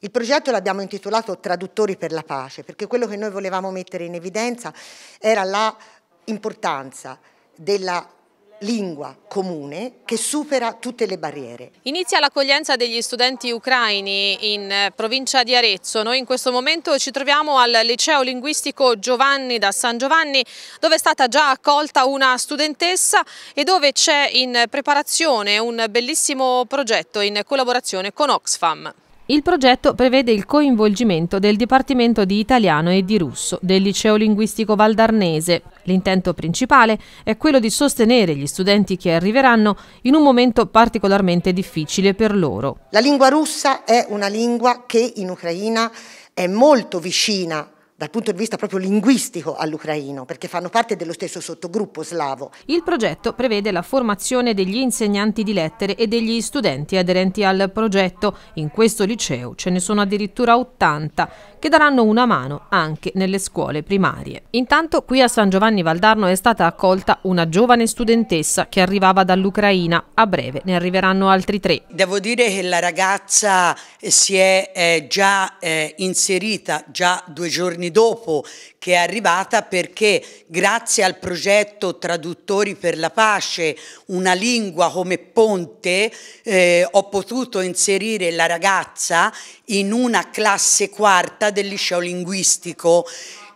Il progetto l'abbiamo intitolato Traduttori per la pace, perché quello che noi volevamo mettere in evidenza era l'importanza della lingua comune che supera tutte le barriere. Inizia l'accoglienza degli studenti ucraini in eh, provincia di Arezzo. Noi in questo momento ci troviamo al liceo linguistico Giovanni da San Giovanni dove è stata già accolta una studentessa e dove c'è in preparazione un bellissimo progetto in collaborazione con Oxfam. Il progetto prevede il coinvolgimento del Dipartimento di Italiano e di Russo del Liceo Linguistico Valdarnese. L'intento principale è quello di sostenere gli studenti che arriveranno in un momento particolarmente difficile per loro. La lingua russa è una lingua che in Ucraina è molto vicina dal punto di vista proprio linguistico all'ucraino, perché fanno parte dello stesso sottogruppo slavo. Il progetto prevede la formazione degli insegnanti di lettere e degli studenti aderenti al progetto. In questo liceo ce ne sono addirittura 80 che daranno una mano anche nelle scuole primarie. Intanto qui a San Giovanni Valdarno è stata accolta una giovane studentessa che arrivava dall'Ucraina. A breve ne arriveranno altri tre. Devo dire che la ragazza si è eh, già eh, inserita già due giorni giorni dopo che è arrivata perché grazie al progetto Traduttori per la Pace, una lingua come ponte, eh, ho potuto inserire la ragazza in una classe quarta del liceo linguistico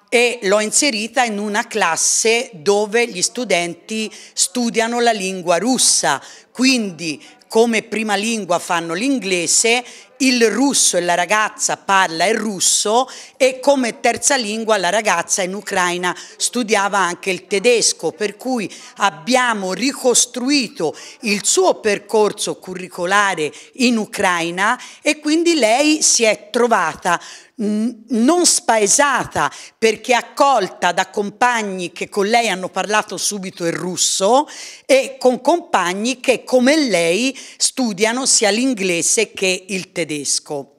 e l'ho inserita in una classe dove gli studenti studiano la lingua russa, quindi come prima lingua fanno l'inglese, il russo e la ragazza parla il russo e come terza lingua la ragazza in Ucraina studiava anche il tedesco, per cui abbiamo ricostruito il suo percorso curricolare in Ucraina e quindi lei si è trovata non spaesata perché accolta da compagni che con lei hanno parlato subito il russo e con compagni che come lei studiano sia l'inglese che il tedesco.